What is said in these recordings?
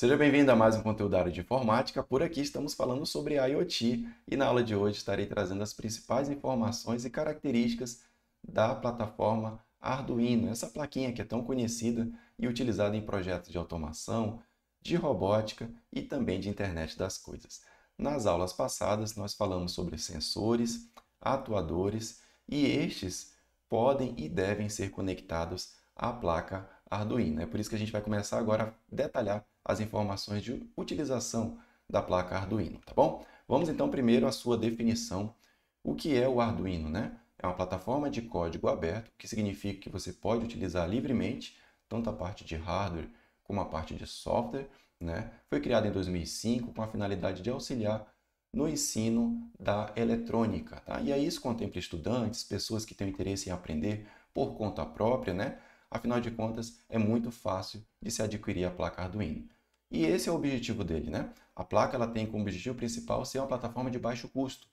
Seja bem-vindo a mais um conteúdo da área de informática. Por aqui estamos falando sobre IoT e na aula de hoje estarei trazendo as principais informações e características da plataforma Arduino, essa plaquinha que é tão conhecida e utilizada em projetos de automação, de robótica e também de internet das coisas. Nas aulas passadas nós falamos sobre sensores, atuadores e estes podem e devem ser conectados à placa Arduino. É por isso que a gente vai começar agora a detalhar as informações de utilização da placa Arduino, tá bom? Vamos então primeiro à sua definição. O que é o Arduino, né? É uma plataforma de código aberto, que significa que você pode utilizar livremente tanto a parte de hardware como a parte de software, né? Foi criada em 2005 com a finalidade de auxiliar no ensino da eletrônica, tá? E aí isso contempla estudantes, pessoas que têm interesse em aprender por conta própria, né? Afinal de contas, é muito fácil de se adquirir a placa Arduino. E esse é o objetivo dele, né? A placa ela tem como objetivo principal ser uma plataforma de baixo custo,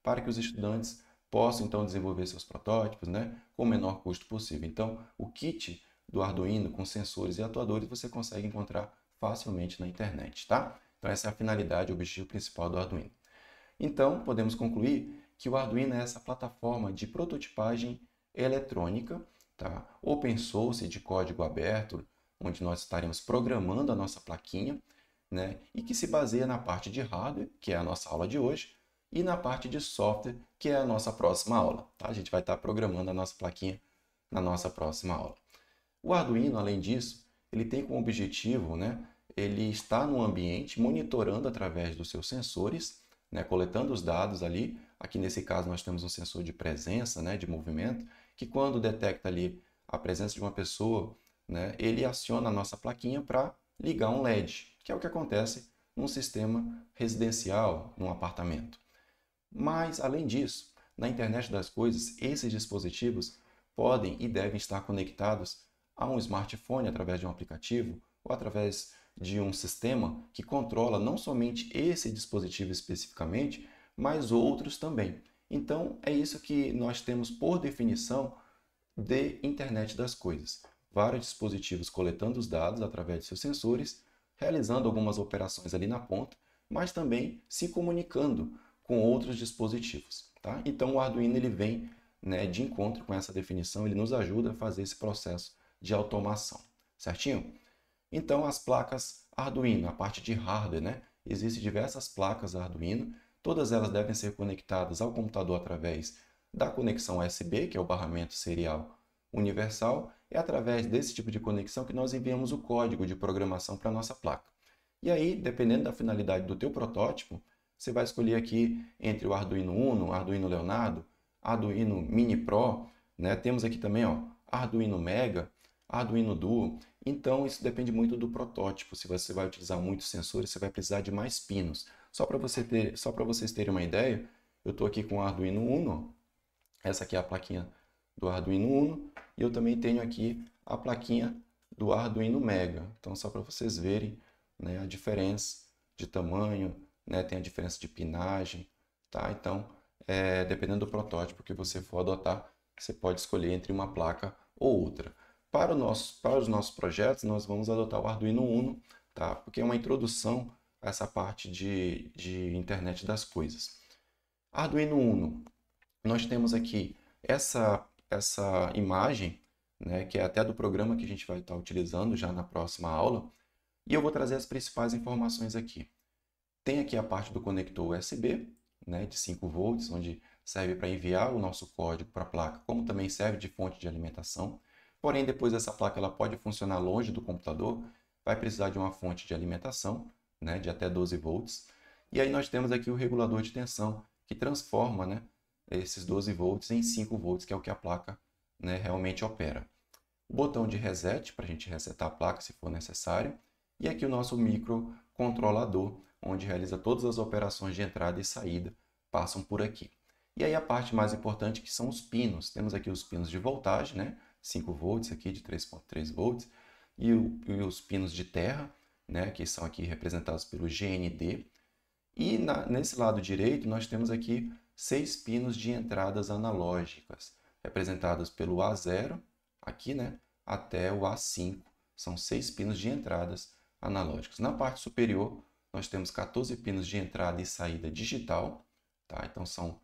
para que os estudantes possam então desenvolver seus protótipos, né, com o menor custo possível. Então, o kit do Arduino com sensores e atuadores você consegue encontrar facilmente na internet, tá? Então essa é a finalidade, o objetivo principal do Arduino. Então, podemos concluir que o Arduino é essa plataforma de prototipagem eletrônica tá? open source de código aberto, onde nós estaremos programando a nossa plaquinha, né? e que se baseia na parte de hardware, que é a nossa aula de hoje, e na parte de software, que é a nossa próxima aula. Tá? A gente vai estar programando a nossa plaquinha na nossa próxima aula. O Arduino, além disso, ele tem como objetivo, né? ele está no ambiente monitorando através dos seus sensores, né? coletando os dados ali. Aqui nesse caso nós temos um sensor de presença, né? de movimento, que quando detecta ali a presença de uma pessoa, né, ele aciona a nossa plaquinha para ligar um LED, que é o que acontece num sistema residencial, num apartamento. Mas, além disso, na internet das coisas, esses dispositivos podem e devem estar conectados a um smartphone através de um aplicativo ou através de um sistema que controla não somente esse dispositivo especificamente, mas outros também. Então, é isso que nós temos por definição de internet das coisas. Vários dispositivos coletando os dados através de seus sensores, realizando algumas operações ali na ponta, mas também se comunicando com outros dispositivos. Tá? Então, o Arduino ele vem né, de encontro com essa definição, ele nos ajuda a fazer esse processo de automação, certinho? Então, as placas Arduino, a parte de hardware, né? Existem diversas placas Arduino Todas elas devem ser conectadas ao computador através da conexão USB, que é o barramento serial universal. É através desse tipo de conexão que nós enviamos o código de programação para a nossa placa. E aí, dependendo da finalidade do teu protótipo, você vai escolher aqui entre o Arduino Uno, Arduino Leonardo, Arduino Mini Pro, né? temos aqui também ó, Arduino Mega, Arduino Duo. Então, isso depende muito do protótipo. Se você vai utilizar muitos sensores, você vai precisar de mais pinos. Só para você ter, só para vocês terem uma ideia, eu estou aqui com o Arduino Uno. Essa aqui é a plaquinha do Arduino Uno e eu também tenho aqui a plaquinha do Arduino Mega. Então só para vocês verem, né, a diferença de tamanho, né, tem a diferença de pinagem, tá? Então, é, dependendo do protótipo que você for adotar, você pode escolher entre uma placa ou outra. Para, nosso, para os nossos projetos, nós vamos adotar o Arduino Uno, tá? Porque é uma introdução essa parte de, de internet das coisas. Arduino Uno. Nós temos aqui essa, essa imagem, né, que é até do programa que a gente vai estar utilizando já na próxima aula. E eu vou trazer as principais informações aqui. Tem aqui a parte do conector USB, né, de 5 volts, onde serve para enviar o nosso código para a placa, como também serve de fonte de alimentação. Porém, depois essa placa ela pode funcionar longe do computador, vai precisar de uma fonte de alimentação né, de até 12 volts. E aí nós temos aqui o regulador de tensão, que transforma né, esses 12 volts em 5 volts, que é o que a placa né, realmente opera. O botão de reset, para a gente resetar a placa se for necessário. E aqui o nosso microcontrolador, onde realiza todas as operações de entrada e saída, passam por aqui. E aí a parte mais importante que são os pinos. Temos aqui os pinos de voltagem, né? 5 volts aqui de 3.3 volts. E, o, e os pinos de terra, né, que são aqui representados pelo GND. E na, nesse lado direito nós temos aqui seis pinos de entradas analógicas, representadas pelo A0, aqui, né, até o A5. São seis pinos de entradas analógicas Na parte superior nós temos 14 pinos de entrada e saída digital, tá? então são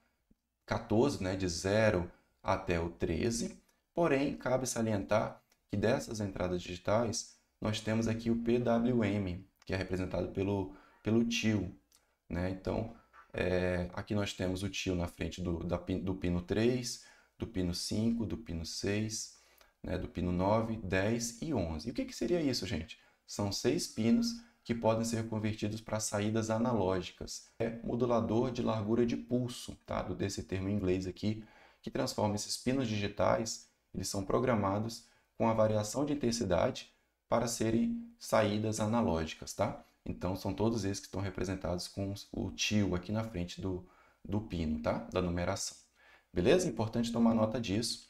14, né, de 0 até o 13. Porém, cabe salientar que dessas entradas digitais, nós temos aqui o PWM, que é representado pelo, pelo tio. Né? Então, é, aqui nós temos o tio na frente do, da, do pino 3, do pino 5, do pino 6, né, do pino 9, 10 e 11. E o que, que seria isso, gente? São seis pinos que podem ser convertidos para saídas analógicas. É modulador de largura de pulso, tá? desse termo em inglês aqui, que transforma esses pinos digitais, eles são programados com a variação de intensidade para serem saídas analógicas, tá? Então, são todos esses que estão representados com o tio aqui na frente do, do pino, tá? Da numeração. Beleza? Importante tomar nota disso.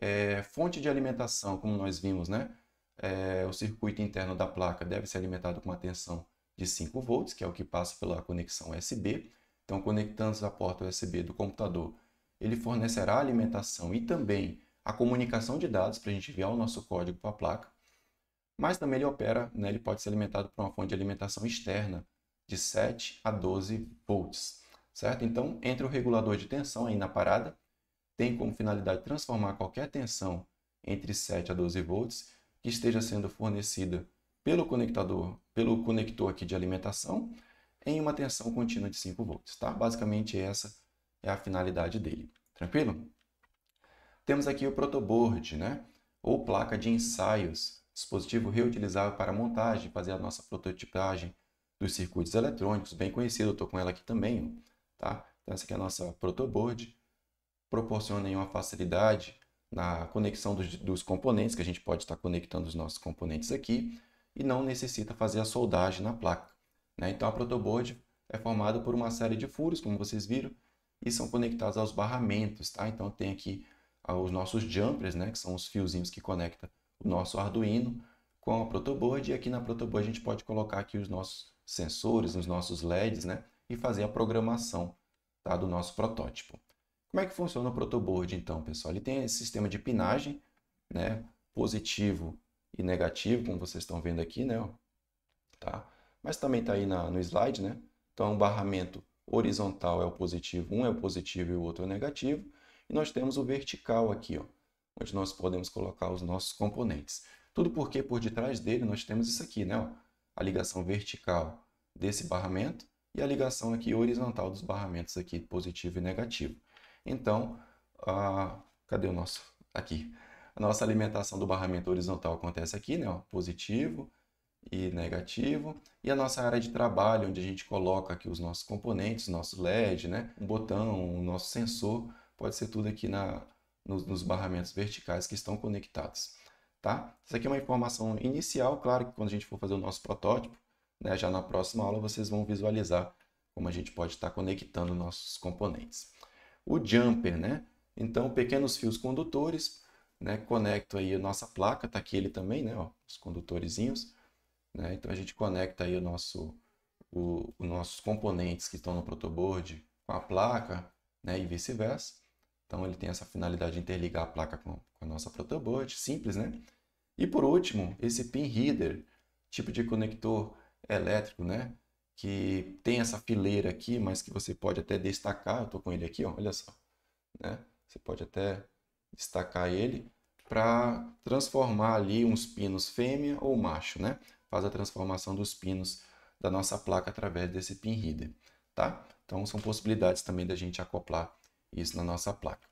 É, fonte de alimentação, como nós vimos, né? É, o circuito interno da placa deve ser alimentado com uma tensão de 5 volts, que é o que passa pela conexão USB. Então, conectando a porta USB do computador, ele fornecerá alimentação e também a comunicação de dados para a gente enviar o nosso código para a placa mas também ele opera, né, ele pode ser alimentado por uma fonte de alimentação externa de 7 a 12 volts, certo? Então, entre o regulador de tensão aí na parada, tem como finalidade transformar qualquer tensão entre 7 a 12 volts que esteja sendo fornecida pelo conectador, pelo conector aqui de alimentação, em uma tensão contínua de 5 volts, tá? Basicamente essa é a finalidade dele. Tranquilo? Temos aqui o protoboard, né? Ou placa de ensaios dispositivo reutilizável para montagem, fazer a nossa prototipagem dos circuitos eletrônicos, bem conhecido, estou com ela aqui também, tá? Então essa aqui é a nossa protoboard, proporciona uma facilidade na conexão dos, dos componentes, que a gente pode estar conectando os nossos componentes aqui, e não necessita fazer a soldagem na placa. Né? Então a protoboard é formada por uma série de furos, como vocês viram, e são conectados aos barramentos, tá? Então tem aqui ah, os nossos jumpers, né, que são os fiozinhos que conecta o nosso Arduino com a protoboard e aqui na protoboard a gente pode colocar aqui os nossos sensores, os nossos LEDs, né? E fazer a programação tá? do nosso protótipo. Como é que funciona o protoboard então, pessoal? Ele tem esse sistema de pinagem, né? Positivo e negativo, como vocês estão vendo aqui, né? Tá? Mas também está aí na, no slide, né? Então, um barramento horizontal é o positivo, um é o positivo e o outro é o negativo. E nós temos o vertical aqui, ó, onde nós podemos colocar os nossos componentes. Tudo porque por detrás dele nós temos isso aqui, né? a ligação vertical desse barramento e a ligação aqui horizontal dos barramentos aqui, positivo e negativo. Então, a... cadê o nosso? Aqui. A nossa alimentação do barramento horizontal acontece aqui, né? positivo e negativo. E a nossa área de trabalho, onde a gente coloca aqui os nossos componentes, nosso LED, né? um botão, o nosso sensor, pode ser tudo aqui na, nos, nos barramentos verticais que estão conectados. Tá? Isso aqui é uma informação inicial, claro que quando a gente for fazer o nosso protótipo, né, já na próxima aula vocês vão visualizar como a gente pode estar conectando nossos componentes. O jumper, né? Então, pequenos fios condutores, né? Conecto aí a nossa placa, tá aqui ele também, né? Ó, os condutorzinhos, né? Então, a gente conecta aí o nosso, o, os nossos componentes que estão no protoboard com a placa, né? E vice-versa. Então ele tem essa finalidade de interligar a placa com, a nossa protoboard, simples, né? E por último, esse pin header, tipo de conector elétrico, né? Que tem essa fileira aqui, mas que você pode até destacar. Eu tô com ele aqui, ó, olha só, né? Você pode até destacar ele para transformar ali uns pinos fêmea ou macho, né? Faz a transformação dos pinos da nossa placa através desse pin header, tá? Então são possibilidades também da gente acoplar isso na nossa placa.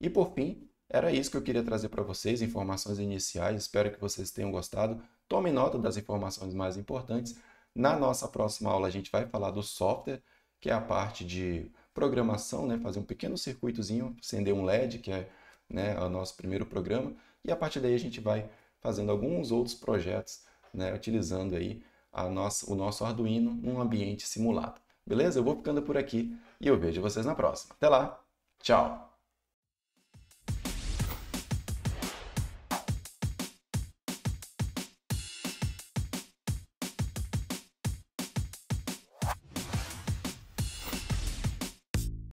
E por fim, era isso que eu queria trazer para vocês, informações iniciais. Espero que vocês tenham gostado. Tome nota das informações mais importantes. Na nossa próxima aula, a gente vai falar do software, que é a parte de programação, né? fazer um pequeno circuitozinho, acender um LED, que é né, o nosso primeiro programa. E a partir daí, a gente vai fazendo alguns outros projetos, né, utilizando aí a nossa, o nosso Arduino num ambiente simulado. Beleza? Eu vou ficando por aqui e eu vejo vocês na próxima. Até lá! 叫。